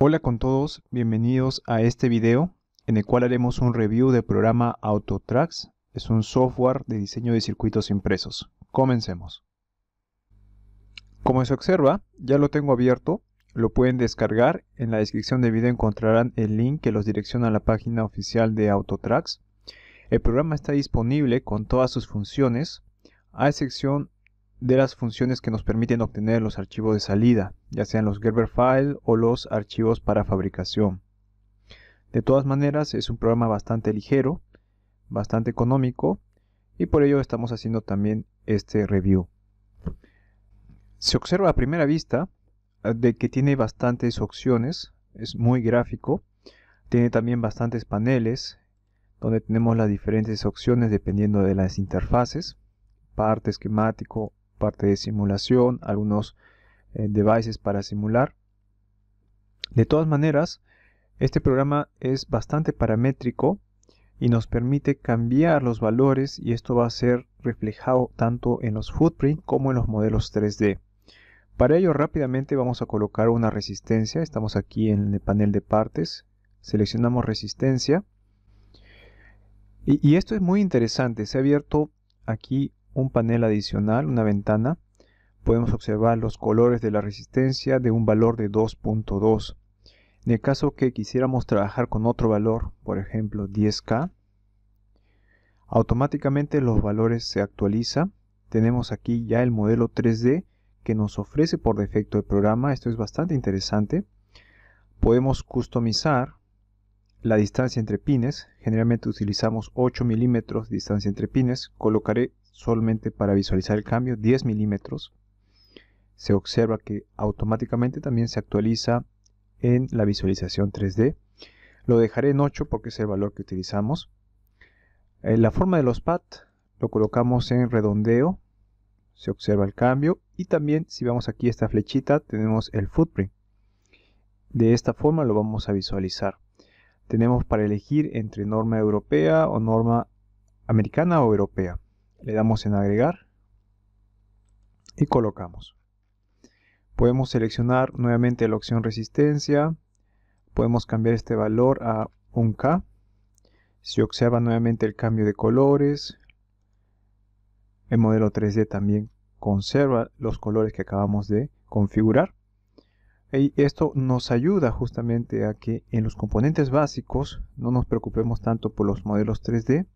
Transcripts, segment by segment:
Hola con todos, bienvenidos a este video en el cual haremos un review del programa AutoTrax. Es un software de diseño de circuitos impresos. Comencemos. Como se observa, ya lo tengo abierto, lo pueden descargar. En la descripción del video encontrarán el link que los direcciona a la página oficial de AutoTrax. El programa está disponible con todas sus funciones, a excepción de las funciones que nos permiten obtener los archivos de salida, ya sean los Gerber File o los archivos para fabricación. De todas maneras, es un programa bastante ligero, bastante económico, y por ello estamos haciendo también este review. Se observa a primera vista eh, de que tiene bastantes opciones, es muy gráfico, tiene también bastantes paneles, donde tenemos las diferentes opciones dependiendo de las interfaces, parte esquemático, parte de simulación, algunos eh, devices para simular. De todas maneras, este programa es bastante paramétrico y nos permite cambiar los valores y esto va a ser reflejado tanto en los footprint como en los modelos 3D. Para ello rápidamente vamos a colocar una resistencia, estamos aquí en el panel de partes, seleccionamos resistencia y, y esto es muy interesante, se ha abierto aquí un panel adicional, una ventana, podemos observar los colores de la resistencia de un valor de 2.2. En el caso que quisiéramos trabajar con otro valor, por ejemplo 10K, automáticamente los valores se actualizan. Tenemos aquí ya el modelo 3D que nos ofrece por defecto el programa. Esto es bastante interesante. Podemos customizar la distancia entre pines. Generalmente utilizamos 8 milímetros distancia entre pines. Colocaré solamente para visualizar el cambio, 10 milímetros. Se observa que automáticamente también se actualiza en la visualización 3D. Lo dejaré en 8 porque es el valor que utilizamos. Eh, la forma de los pads lo colocamos en redondeo. Se observa el cambio. Y también si vamos aquí esta flechita tenemos el footprint. De esta forma lo vamos a visualizar. Tenemos para elegir entre norma europea o norma americana o europea le damos en agregar y colocamos. Podemos seleccionar nuevamente la opción resistencia, podemos cambiar este valor a un k Si observa nuevamente el cambio de colores, el modelo 3D también conserva los colores que acabamos de configurar. Y esto nos ayuda justamente a que en los componentes básicos no nos preocupemos tanto por los modelos 3D,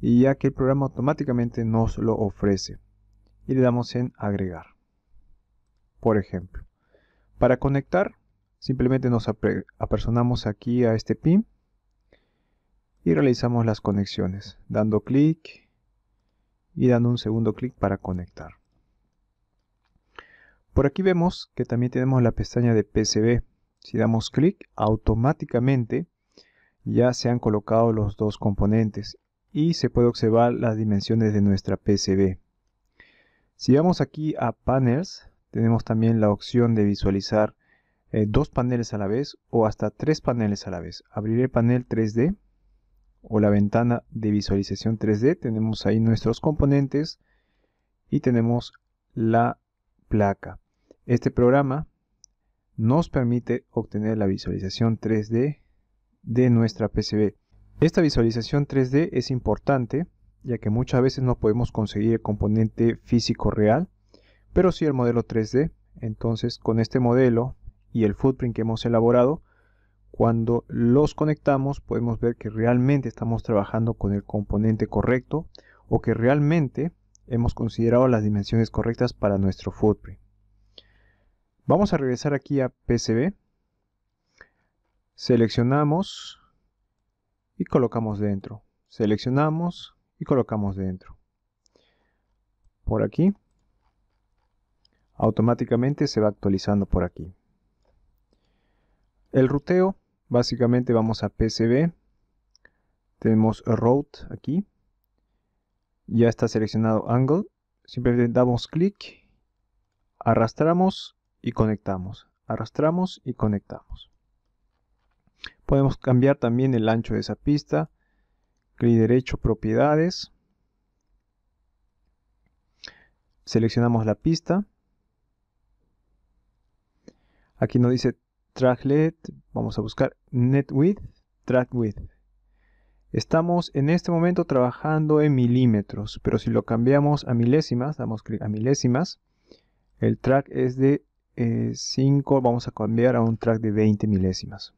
y ya que el programa automáticamente nos lo ofrece y le damos en agregar por ejemplo para conectar simplemente nos apersonamos aquí a este pin y realizamos las conexiones dando clic y dando un segundo clic para conectar por aquí vemos que también tenemos la pestaña de PCB si damos clic automáticamente ya se han colocado los dos componentes y se puede observar las dimensiones de nuestra PCB. Si vamos aquí a panels, tenemos también la opción de visualizar eh, dos paneles a la vez o hasta tres paneles a la vez. Abrir el panel 3D o la ventana de visualización 3D. Tenemos ahí nuestros componentes y tenemos la placa. Este programa nos permite obtener la visualización 3D de nuestra PCB. Esta visualización 3D es importante ya que muchas veces no podemos conseguir el componente físico real, pero sí el modelo 3D. Entonces con este modelo y el footprint que hemos elaborado, cuando los conectamos podemos ver que realmente estamos trabajando con el componente correcto o que realmente hemos considerado las dimensiones correctas para nuestro footprint. Vamos a regresar aquí a PCB. Seleccionamos y colocamos dentro. Seleccionamos y colocamos dentro. Por aquí. Automáticamente se va actualizando por aquí. El ruteo, básicamente vamos a PCB. Tenemos route aquí. Ya está seleccionado angle. Simplemente damos clic, arrastramos y conectamos. Arrastramos y conectamos. Podemos cambiar también el ancho de esa pista. Clic derecho, propiedades. Seleccionamos la pista. Aquí nos dice Tracklet. Vamos a buscar Net Width, Track Width. Estamos en este momento trabajando en milímetros, pero si lo cambiamos a milésimas, damos clic a milésimas, el track es de 5, eh, vamos a cambiar a un track de 20 milésimas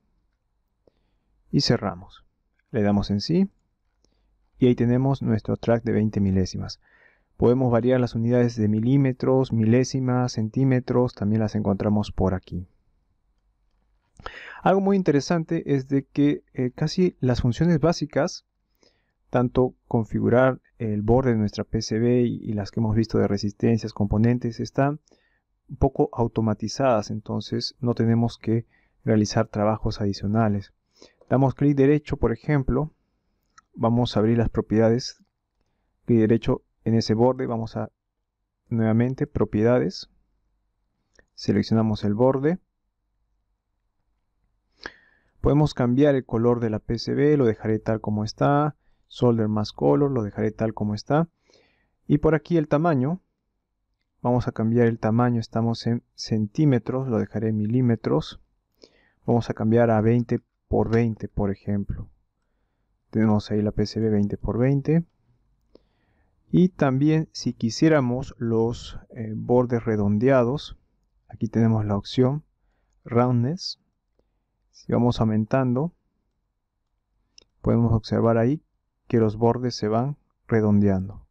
y cerramos. Le damos en sí y ahí tenemos nuestro track de 20 milésimas. Podemos variar las unidades de milímetros, milésimas, centímetros, también las encontramos por aquí. Algo muy interesante es de que eh, casi las funciones básicas, tanto configurar el borde de nuestra PCB y, y las que hemos visto de resistencias, componentes, están un poco automatizadas, entonces no tenemos que realizar trabajos adicionales. Damos clic derecho, por ejemplo, vamos a abrir las propiedades, clic derecho en ese borde, vamos a nuevamente propiedades, seleccionamos el borde, podemos cambiar el color de la PCB, lo dejaré tal como está, solder más color, lo dejaré tal como está, y por aquí el tamaño, vamos a cambiar el tamaño, estamos en centímetros, lo dejaré en milímetros, vamos a cambiar a 20 por 20, por ejemplo. Tenemos ahí la PCB 20 por 20. Y también si quisiéramos los eh, bordes redondeados, aquí tenemos la opción roundness. Si vamos aumentando, podemos observar ahí que los bordes se van redondeando.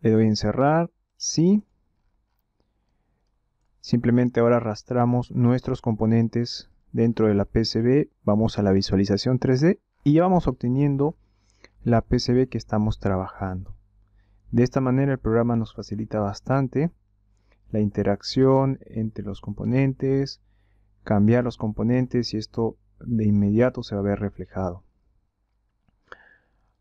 Le doy en cerrar, sí. Simplemente ahora arrastramos nuestros componentes dentro de la PCB, vamos a la visualización 3D y ya vamos obteniendo la PCB que estamos trabajando. De esta manera el programa nos facilita bastante la interacción entre los componentes, cambiar los componentes y esto de inmediato se va a ver reflejado.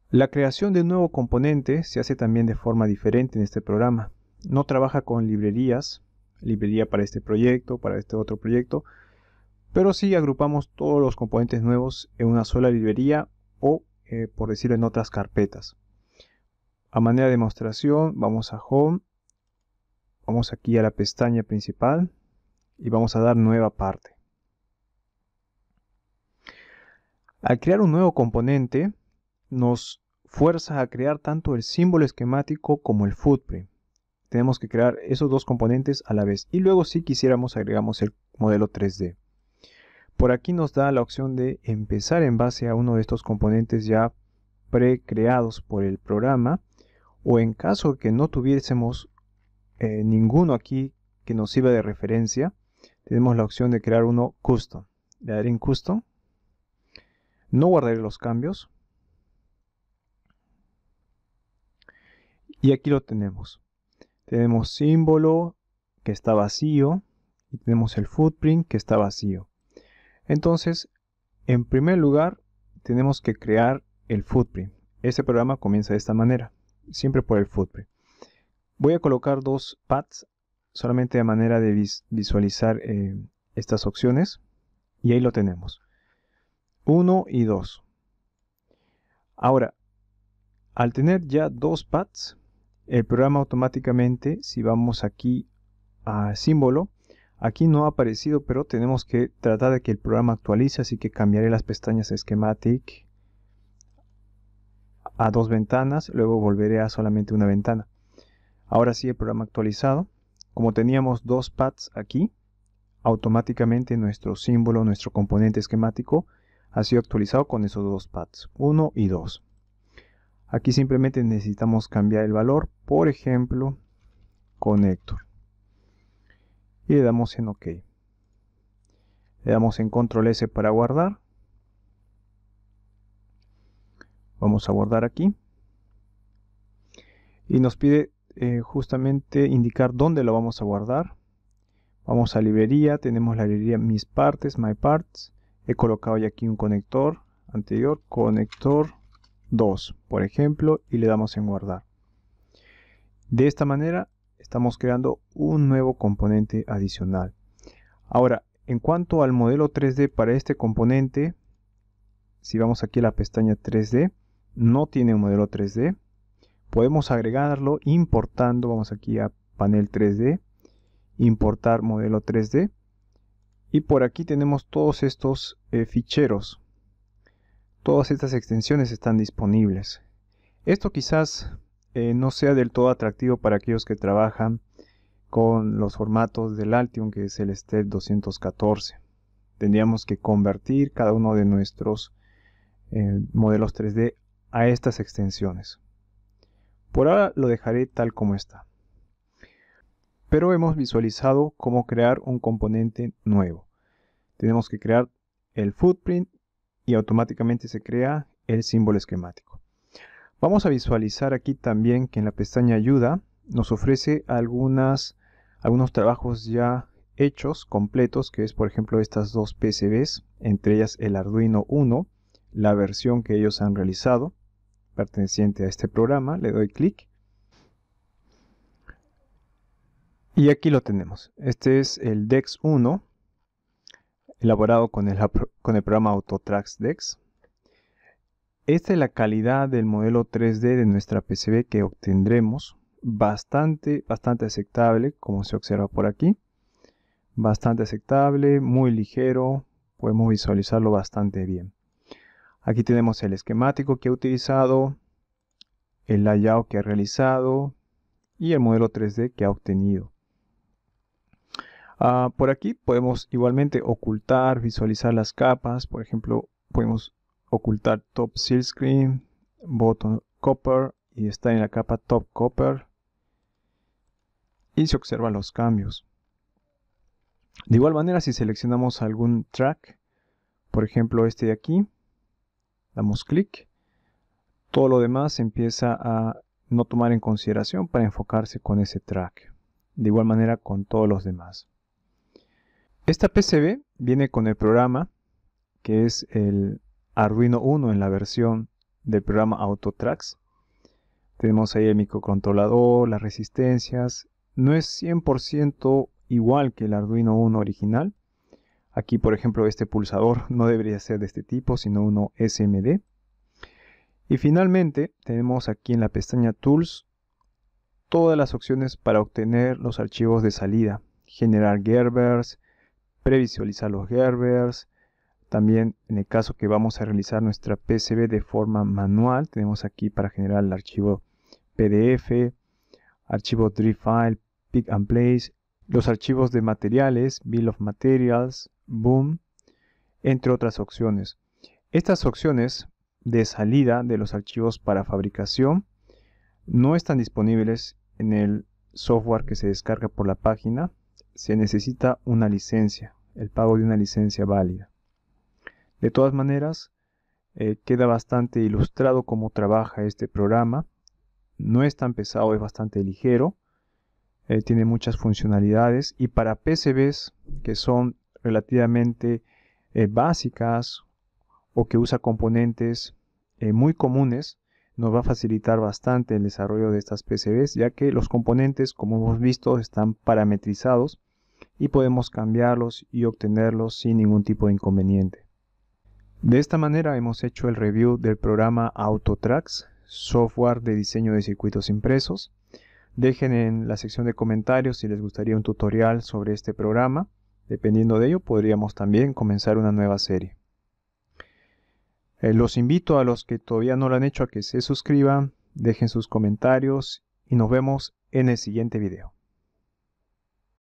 La creación de un nuevo componente se hace también de forma diferente en este programa. No trabaja con librerías, librería para este proyecto, para este otro proyecto, pero si agrupamos todos los componentes nuevos en una sola librería o, eh, por decirlo, en otras carpetas. A manera de demostración, vamos a Home, vamos aquí a la pestaña principal y vamos a dar nueva parte. Al crear un nuevo componente, nos fuerza a crear tanto el símbolo esquemático como el footprint. Tenemos que crear esos dos componentes a la vez y luego si quisiéramos agregamos el modelo 3D. Por aquí nos da la opción de empezar en base a uno de estos componentes ya pre-creados por el programa o en caso que no tuviésemos eh, ninguno aquí que nos sirva de referencia, tenemos la opción de crear uno custom. Le daré en custom. No guardaré los cambios. Y aquí lo tenemos. Tenemos símbolo que está vacío y tenemos el footprint que está vacío. Entonces, en primer lugar, tenemos que crear el footprint. Este programa comienza de esta manera, siempre por el footprint. Voy a colocar dos pads solamente de manera de visualizar eh, estas opciones y ahí lo tenemos. 1 y 2. Ahora, al tener ya dos pads, el programa automáticamente, si vamos aquí a símbolo, Aquí no ha aparecido, pero tenemos que tratar de que el programa actualice, así que cambiaré las pestañas Schematic a dos ventanas, luego volveré a solamente una ventana. Ahora sí el programa actualizado. Como teníamos dos pads aquí, automáticamente nuestro símbolo, nuestro componente esquemático, ha sido actualizado con esos dos pads, 1 y 2. Aquí simplemente necesitamos cambiar el valor, por ejemplo, conector y le damos en OK. Le damos en Control S para guardar. Vamos a guardar aquí. Y nos pide eh, justamente indicar dónde lo vamos a guardar. Vamos a librería, tenemos la librería Mis Partes, My Parts. He colocado ya aquí un conector anterior, conector 2, por ejemplo, y le damos en guardar. De esta manera estamos creando un nuevo componente adicional. Ahora, en cuanto al modelo 3D para este componente, si vamos aquí a la pestaña 3D, no tiene un modelo 3D. Podemos agregarlo importando, vamos aquí a panel 3D, importar modelo 3D. Y por aquí tenemos todos estos eh, ficheros. Todas estas extensiones están disponibles. Esto quizás eh, no sea del todo atractivo para aquellos que trabajan con los formatos del Altium, que es el STEP 214. Tendríamos que convertir cada uno de nuestros eh, modelos 3D a estas extensiones. Por ahora lo dejaré tal como está. Pero hemos visualizado cómo crear un componente nuevo. Tenemos que crear el footprint y automáticamente se crea el símbolo esquemático. Vamos a visualizar aquí también que en la pestaña ayuda nos ofrece algunos trabajos ya hechos, completos, que es por ejemplo estas dos PCBs, entre ellas el Arduino 1, la versión que ellos han realizado, perteneciente a este programa, le doy clic. Y aquí lo tenemos, este es el DEX 1, elaborado con el, con el programa Autotrax e DEX. Esta es la calidad del modelo 3D de nuestra PCB que obtendremos, bastante, bastante aceptable, como se observa por aquí. Bastante aceptable, muy ligero, podemos visualizarlo bastante bien. Aquí tenemos el esquemático que ha utilizado, el layout que ha realizado y el modelo 3D que ha obtenido. Ah, por aquí podemos igualmente ocultar, visualizar las capas, por ejemplo, podemos ocultar top seal screen, copper y está en la capa top copper y se observan los cambios. De igual manera si seleccionamos algún track, por ejemplo este de aquí, damos clic, todo lo demás empieza a no tomar en consideración para enfocarse con ese track. De igual manera con todos los demás. Esta PCB viene con el programa que es el Arduino 1 en la versión del programa Autotracks. Tenemos ahí el microcontrolador, las resistencias. No es 100% igual que el Arduino 1 original. Aquí, por ejemplo, este pulsador no debería ser de este tipo, sino uno SMD. Y finalmente, tenemos aquí en la pestaña Tools todas las opciones para obtener los archivos de salida. Generar Gerbers, previsualizar los Gerbers, también en el caso que vamos a realizar nuestra PCB de forma manual, tenemos aquí para generar el archivo PDF, archivo Drill File, Pick and Place, los archivos de materiales, Bill of Materials, Boom, entre otras opciones. Estas opciones de salida de los archivos para fabricación no están disponibles en el software que se descarga por la página. Se necesita una licencia, el pago de una licencia válida. De todas maneras, eh, queda bastante ilustrado cómo trabaja este programa. No es tan pesado, es bastante ligero. Eh, tiene muchas funcionalidades y para PCBs que son relativamente eh, básicas o que usa componentes muy comunes, nos va a facilitar bastante el desarrollo de estas PCBs, ya que los componentes, como hemos visto, están parametrizados y podemos cambiarlos y obtenerlos sin ningún tipo de inconveniente. De esta manera hemos hecho el review del programa Autotracks, software de diseño de circuitos impresos. Dejen en la sección de comentarios si les gustaría un tutorial sobre este programa. Dependiendo de ello, podríamos también comenzar una nueva serie. Eh, los invito a los que todavía no lo han hecho a que se suscriban, dejen sus comentarios y nos vemos en el siguiente video.